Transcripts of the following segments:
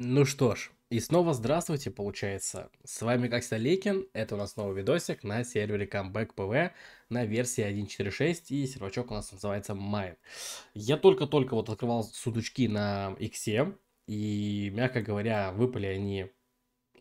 Ну что ж, и снова здравствуйте, получается. С вами как Лекин, это у нас новый видосик на сервере Comeback PV на версии 1.4.6 и сервачок у нас называется Mine. Я только-только вот открывал судочки на Иксе и, мягко говоря, выпали они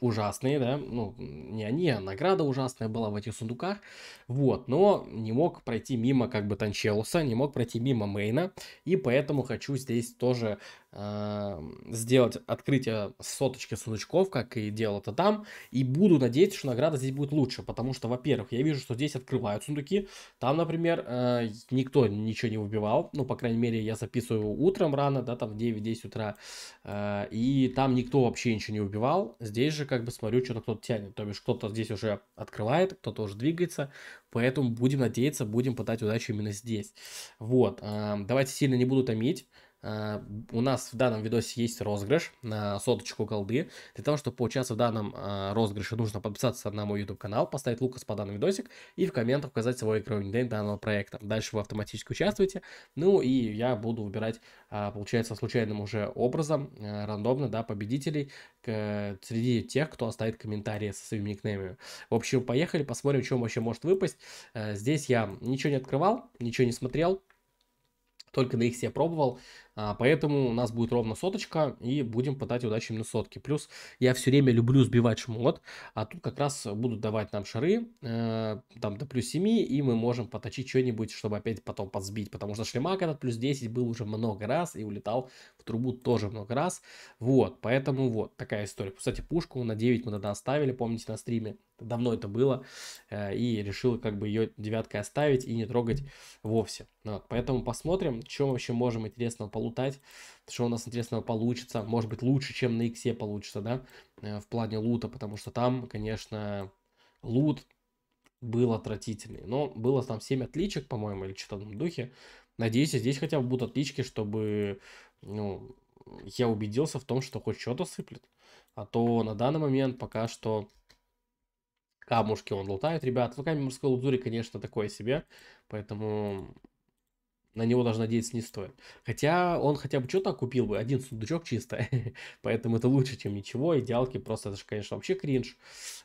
ужасные, да, ну, не они, а награда ужасная была в этих сундуках, вот, но не мог пройти мимо как бы Танчелуса, не мог пройти мимо Мейна, и поэтому хочу здесь тоже Э, сделать открытие соточки сундучков, как и делал это там, и буду надеяться, что награда здесь будет лучше, потому что, во-первых, я вижу, что здесь открывают сундуки, там, например, э, никто ничего не выбивал, ну, по крайней мере, я записываю утром рано, да, там в 9-10 утра, э, и там никто вообще ничего не выбивал, здесь же, как бы, смотрю, что-то кто-то тянет, то бишь, кто-то здесь уже открывает, кто-то уже двигается, поэтому будем надеяться, будем пытать удачу именно здесь. Вот, давайте сильно не буду томить, а, у нас в данном видосе есть розыгрыш на соточку голды. Для того, чтобы поучаствовать в данном а, розыгрыше, нужно подписаться на мой YouTube канал, поставить Лукас по данному видосик и в комментах указать свой игровой день данного проекта. Дальше вы автоматически участвуете. Ну и я буду выбирать, а, получается, случайным уже образом, рандомно, да, победителей среди тех, кто оставит комментарии со своими никнеймами. В общем, поехали, посмотрим, чем вообще может выпасть. Здесь я ничего не открывал, ничего не смотрел, только на их все пробовал. А, поэтому у нас будет ровно соточка, и будем пытать удачи именно сотки. Плюс я все время люблю сбивать шмот, а тут как раз будут давать нам шары, э, там до плюс 7, и мы можем поточить что-нибудь, чтобы опять потом подсбить, потому что шлемак этот плюс 10 был уже много раз и улетал в трубу тоже много раз. Вот, поэтому вот такая история. Кстати, пушку на 9 мы тогда оставили, помните, на стриме. Давно это было, э, и решил как бы ее девяткой оставить и не трогать вовсе. Вот, поэтому посмотрим, чем вообще можем интересного получить полутать, что у нас интересного получится. Может быть, лучше, чем на иксе получится, да, э, в плане лута, потому что там, конечно, лут был отвратительный. Но было там 7 отличек, по-моему, или что-то в духе. Надеюсь, здесь хотя бы будут отлички, чтобы, ну, я убедился в том, что хоть что-то сыплет. А то на данный момент пока что камушки он лутает, ребят. Ну, камень морской лазури, конечно, такое себе. Поэтому на него даже надеяться не стоит. Хотя он хотя бы что-то купил бы, один сундучок чисто, поэтому это лучше, чем ничего. Идеалки просто, это же, конечно, вообще кринж.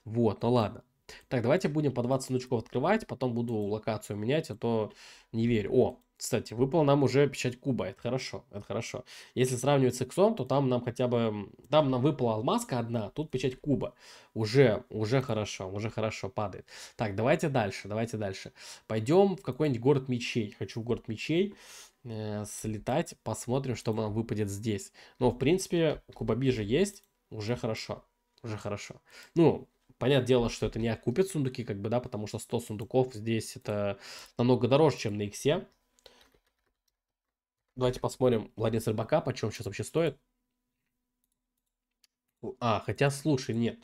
Вот, ну ладно. Так, давайте будем по 20 сундучков открывать, потом буду локацию менять, а то не верю. О, кстати, выпал нам уже печать куба, это хорошо, это хорошо. Если сравнивать с иксом, то там нам хотя бы, там нам выпала алмазка одна, тут печать куба. Уже, уже хорошо, уже хорошо падает. Так, давайте дальше, давайте дальше. Пойдем в какой-нибудь город мечей. Хочу в город мечей э, слетать, посмотрим, что нам выпадет здесь. Но, в принципе, кубоби же есть, уже хорошо, уже хорошо. Ну, Понятное дело, что это не окупит сундуки, как бы, да, потому что 100 сундуков здесь это намного дороже, чем на иксе. Давайте посмотрим Владимир Рыбака, почем сейчас вообще стоит. А, хотя, слушай, нет.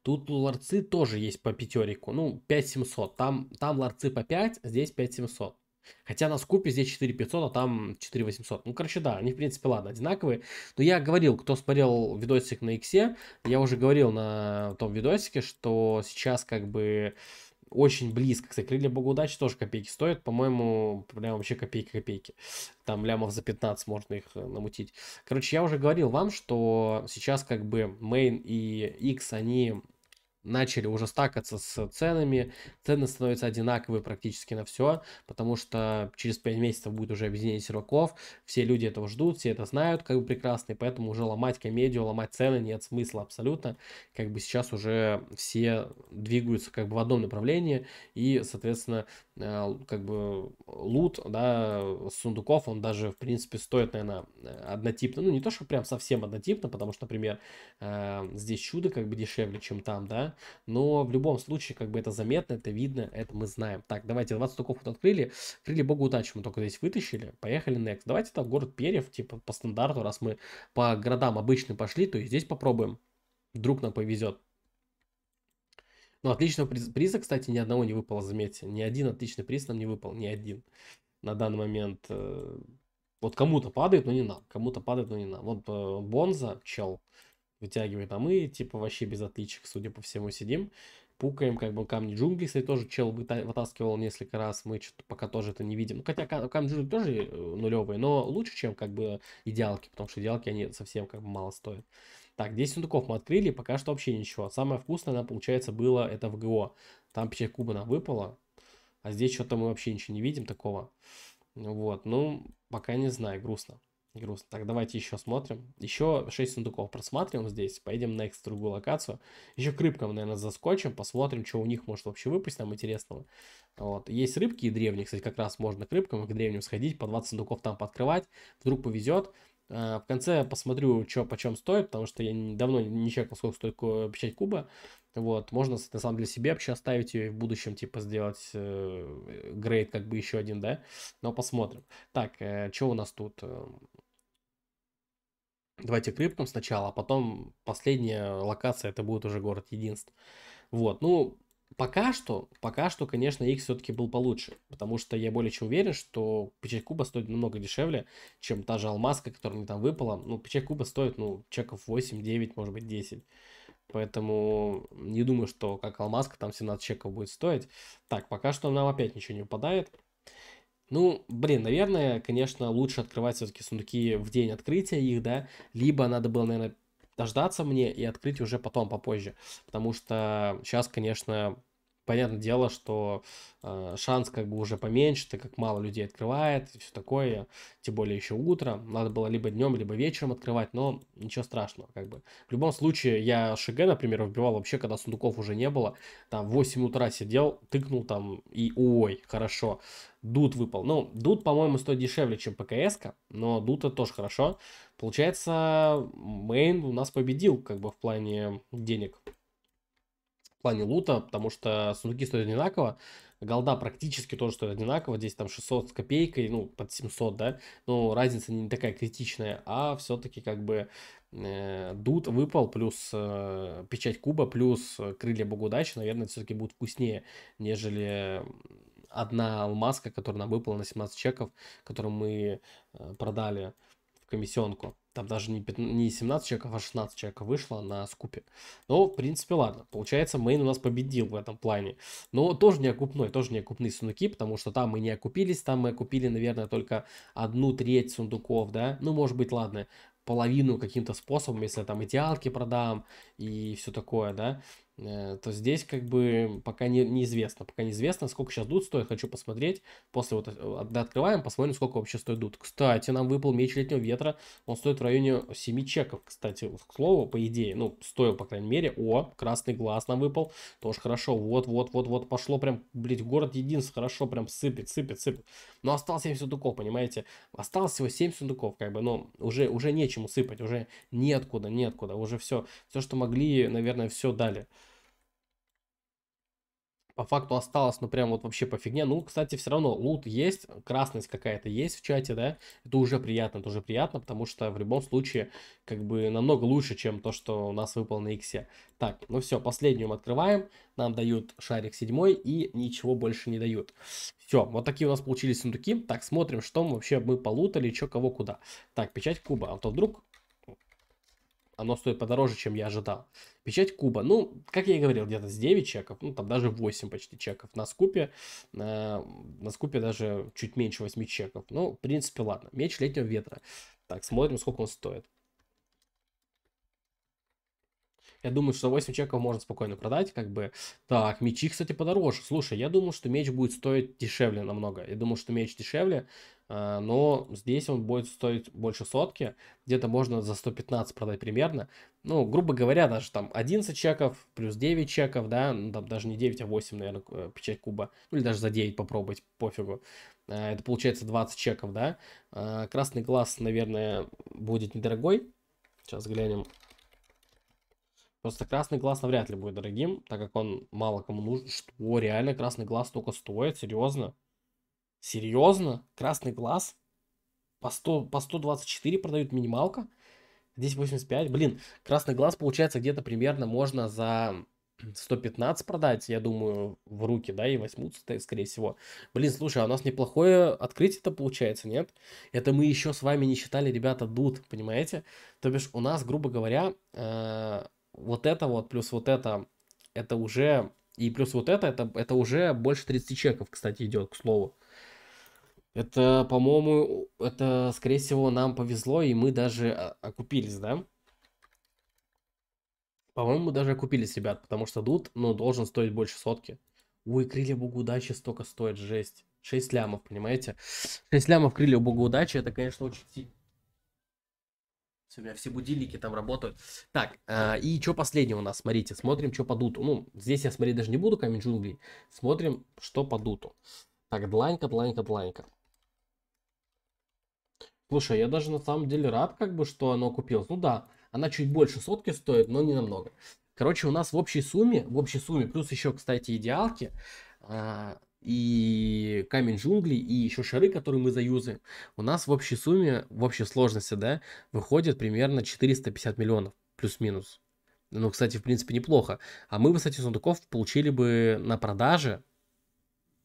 Тут ларцы тоже есть по пятерику. Ну, 5700. Там, там ларцы по 5, здесь 5700. Хотя на скупе здесь 4500, а там 4800. Ну, короче, да, они, в принципе, ладно, одинаковые. Но я говорил, кто смотрел видосик на Иксе, я уже говорил на том видосике, что сейчас как бы очень близко. Кстати, крылья бога удачи тоже копейки стоят. По-моему, прям вообще копейки-копейки. Там лямов за 15 можно их э, намутить. Короче, я уже говорил вам, что сейчас как бы Main и X, они начали уже стакаться с ценами, цены становятся одинаковые практически на все, потому что через 5 месяцев будет уже объединение серваков, все люди этого ждут, все это знают, как бы прекрасно, и поэтому уже ломать комедию, ломать цены нет смысла абсолютно, как бы сейчас уже все двигаются как бы в одном направлении, и, соответственно, э, как бы лут, да, сундуков, он даже, в принципе, стоит, наверное, однотипно, ну, не то, что прям совсем однотипно, потому что, например, э, здесь чудо как бы дешевле, чем там, да, но в любом случае, как бы это заметно, это видно, это мы знаем. Так, давайте 20 стуков вот открыли, открыли богу удачи, мы только здесь вытащили, поехали next. Давайте там город Перьев, типа по стандарту, раз мы по городам обычно пошли, то и здесь попробуем. Вдруг нам повезет. Ну, отличного приза, приза, кстати, ни одного не выпало, заметьте. Ни один отличный приз нам не выпал, ни один. На данный момент... Э, вот кому-то падает, но не нам. Кому-то падает, но не нам. Вот э, Бонза, чел, вытягивает, а мы типа вообще без отличий, судя по всему, сидим, пукаем, как бы камни джунглей, кстати, тоже чел вытаскивал несколько раз, мы что-то пока тоже это не видим. Ну, хотя камни джунглей тоже э, нулевые, но лучше, чем как бы идеалки, потому что идеалки они совсем как бы мало стоят. Так, 10 сундуков мы открыли, пока что вообще ничего. Самое вкусное нам, получается, было это в ГО. Там печать куба нам выпала, а здесь что-то мы вообще ничего не видим такого. Вот, ну, пока не знаю, грустно грустно. Так, давайте еще смотрим. Еще 6 сундуков просматриваем здесь. Поедем на экс другую локацию. Еще к рыбкам, наверное, заскочим. Посмотрим, что у них может вообще выпасть там интересного. Вот. Есть рыбки и древние. Кстати, как раз можно к рыбкам и к древним сходить. По 20 сундуков там подкрывать. Вдруг повезет. Э, в конце посмотрю, что почем стоит, потому что я давно не чекал, сколько стоит печать куба. Вот, можно, на самом деле, себе вообще оставить ее и в будущем, типа, сделать э, как бы еще один, да? Но посмотрим. Так, э, что у нас тут? Эм, Давайте крипнем сначала, а потом последняя локация это будет уже город единств. Вот, ну, пока что, пока что, конечно, X все-таки был получше, потому что я более чем уверен, что печать куба стоит намного дешевле, чем та же алмазка, которая мне там выпала. Ну, печать куба стоит, ну, чеков 8, 9, может быть, 10. Поэтому не думаю, что как алмазка там 17 чеков будет стоить. Так, пока что нам опять ничего не выпадает. Ну, блин, наверное, конечно, лучше открывать все-таки сундуки в день открытия их, да, либо надо было, наверное, дождаться мне и открыть уже потом, попозже, потому что сейчас, конечно, понятное дело, что э, шанс как бы уже поменьше, так как мало людей открывает и все такое, тем более еще утро. Надо было либо днем, либо вечером открывать, но ничего страшного как бы. В любом случае, я ШГ, например, вбивал вообще, когда сундуков уже не было. Там в 8 утра сидел, тыкнул там и ой, хорошо. Дут выпал. Ну, Дут, по-моему, стоит дешевле, чем пкс но но это тоже хорошо. Получается, Мейн у нас победил как бы в плане денег в плане лута, потому что сундуки стоят одинаково. Голда практически тоже стоит одинаково, здесь там 600 с копейкой, ну, под 700, да, но разница не такая критичная, а все-таки как бы э, дут выпал, плюс э, печать куба, плюс крылья богудачи, наверное, все-таки будет вкуснее, нежели одна алмазка, которая нам выпала на 17 чеков, которую мы э, продали в комиссионку. Там даже не, 15, не 17 человек, а 16 человек вышло на скупе. Но, ну, в принципе, ладно. Получается, Мейн у нас победил в этом плане. Но тоже не окупной, тоже не окупные сундуки, потому что там мы не окупились, там мы окупили, наверное, только одну треть сундуков, да? Ну, может быть, ладно, половину каким-то способом, если я там идеалки продам и все такое, да? Э, то здесь как бы пока не, неизвестно. Пока неизвестно, сколько сейчас дут стоит. Хочу посмотреть. После вот э, да, открываем, посмотрим, сколько вообще стоит дут. Кстати, нам выпал меч летнего ветра. Он стоит в районе 7 чеков, кстати. К слову, по идее, ну, стоил, по крайней мере. О, красный глаз нам выпал. Тоже хорошо. Вот-вот-вот-вот пошло прям, блядь, город единств хорошо прям сыпет, сыпет, сыпет. Но осталось 7 сундуков, понимаете? Осталось всего 7 сундуков, как бы, но уже, уже нечему сыпать. Уже неоткуда, неоткуда. Уже все, все, что могли, наверное, все дали по факту осталось, ну, прям вот вообще по фигне. Ну, кстати, все равно лут есть, красность какая-то есть в чате, да. Это уже приятно, это уже приятно, потому что в любом случае, как бы, намного лучше, чем то, что у нас выпало на иксе. Так, ну все, последнюю мы открываем. Нам дают шарик седьмой и ничего больше не дают. Все, вот такие у нас получились сундуки. Так, смотрим, что мы вообще мы полутали, что, кого, куда. Так, печать куба. А то вдруг оно стоит подороже, чем я ожидал. Печать куба, ну, как я и говорил, где-то с 9 чеков, ну, там даже 8 почти чеков на скупе. Э, на скупе даже чуть меньше 8 чеков. Ну, в принципе, ладно. Меч летнего ветра. Так, смотрим, сколько он стоит. Я думаю, что 8 чеков можно спокойно продать, как бы. Так, мечи, кстати, подороже. Слушай, я думал, что меч будет стоить дешевле намного. Я думал, что меч дешевле, Э, но здесь он будет стоить больше сотки, где-то можно за 115 продать примерно, ну, грубо говоря, даже там 11 чеков плюс 9 чеков, да, ну, там даже не 9, а 8, наверное, э, печать куба, ну, или даже за 9 попробовать, пофигу, э, это получается 20 чеков, да, красный глаз, наверное, будет недорогой, сейчас глянем, Просто красный глаз навряд ли будет дорогим, так как он мало кому нужен. Что, реально красный глаз только стоит? Серьезно? Серьезно? Красный глаз? По, 100, по 124 продают минималка? Здесь 85. Блин, красный глаз, получается, где-то примерно можно за 115 продать, я думаю, в руки, да, и возьмутся, скорее всего. Блин, слушай, а у нас неплохое открытие-то получается, нет? Это мы еще с вами не считали, ребята, дуд, понимаете? То бишь у нас, грубо говоря, э, вот это вот плюс вот это, это уже... И плюс вот это, это, это уже больше 30 чеков, кстати, идет, к слову. Это, по-моему, это, скорее всего, нам повезло, и мы даже а, окупились, да? По-моему, даже окупились, ребят, потому что дут, ну, должен стоить больше сотки. Ой, крылья богу удачи столько стоит, жесть. 6 лямов, понимаете? 6 лямов крылья богу удачи, это, конечно, очень сильно. У меня все будильники там работают. Так, э, и что последнее у нас? Смотрите, смотрим, что по дуту. Ну, здесь я смотреть даже не буду, камень джунглей. Смотрим, что по дуту. Так, дланька, дланька, дланька. Слушай, я даже на самом деле рад, как бы, что оно купилось. Ну да, она чуть больше сотки стоит, но не намного. Короче, у нас в общей сумме, в общей сумме, плюс еще, кстати, идеалки, а, и камень джунглей, и еще шары, которые мы заюзаем, у нас в общей сумме, в общей сложности, да, выходит примерно 450 миллионов, плюс-минус. Ну, кстати, в принципе, неплохо. А мы кстати, с сундуков получили бы на продаже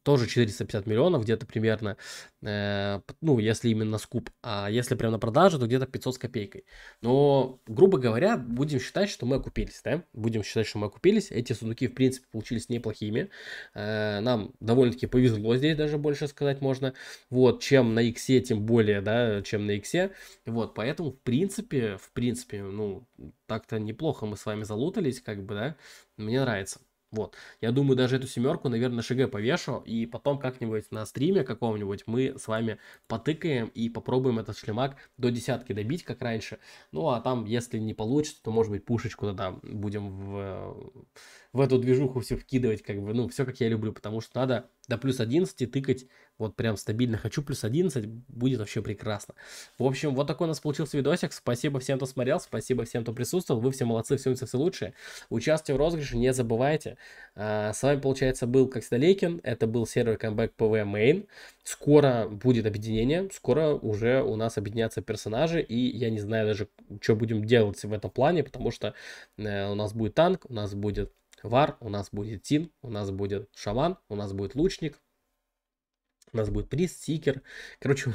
тоже 450 миллионов где-то примерно, э, ну, если именно скуп, а если прям на продажу, то где-то 500 с копейкой. Но, грубо говоря, будем считать, что мы окупились, да, будем считать, что мы окупились, эти сундуки, в принципе, получились неплохими, э, нам довольно-таки повезло здесь даже больше сказать можно, вот, чем на иксе, тем более, да, чем на иксе, вот, поэтому, в принципе, в принципе, ну, так-то неплохо мы с вами залутались, как бы, да, мне нравится. Вот. Я думаю, даже эту семерку, наверное, на ШГ повешу, и потом как-нибудь на стриме каком-нибудь мы с вами потыкаем и попробуем этот шлемак до десятки добить, как раньше. Ну, а там, если не получится, то, может быть, пушечку тогда будем в в эту движуху все вкидывать, как бы, ну, все как я люблю, потому что надо до плюс 11 тыкать, вот прям стабильно хочу плюс 11, будет вообще прекрасно. В общем, вот такой у нас получился видосик, спасибо всем, кто смотрел, спасибо всем, кто присутствовал, вы все молодцы, все все, все лучшее. Участие в розыгрыше не забывайте. А, с вами, получается, был, как всегда, Лейкин, это был сервер Comeback PV Main, скоро будет объединение, скоро уже у нас объединятся персонажи, и я не знаю даже, что будем делать в этом плане, потому что э, у нас будет танк, у нас будет вар, у нас будет тин, у нас будет шаман, у нас будет лучник, у нас будет приз, сикер. Короче, у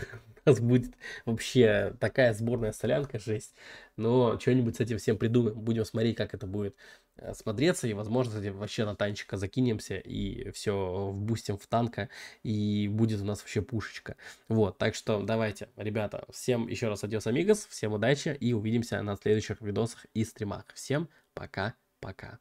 нас будет вообще такая сборная солянка, жесть. Но что-нибудь с этим всем придумаем. Будем смотреть, как это будет э, смотреться. И, возможно, кстати, вообще на танчика закинемся и все вбустим в танка. И будет у нас вообще пушечка. Вот, так что давайте, ребята, всем еще раз адьос, амигос. Всем удачи и увидимся на следующих видосах и стримах. Всем пока-пока.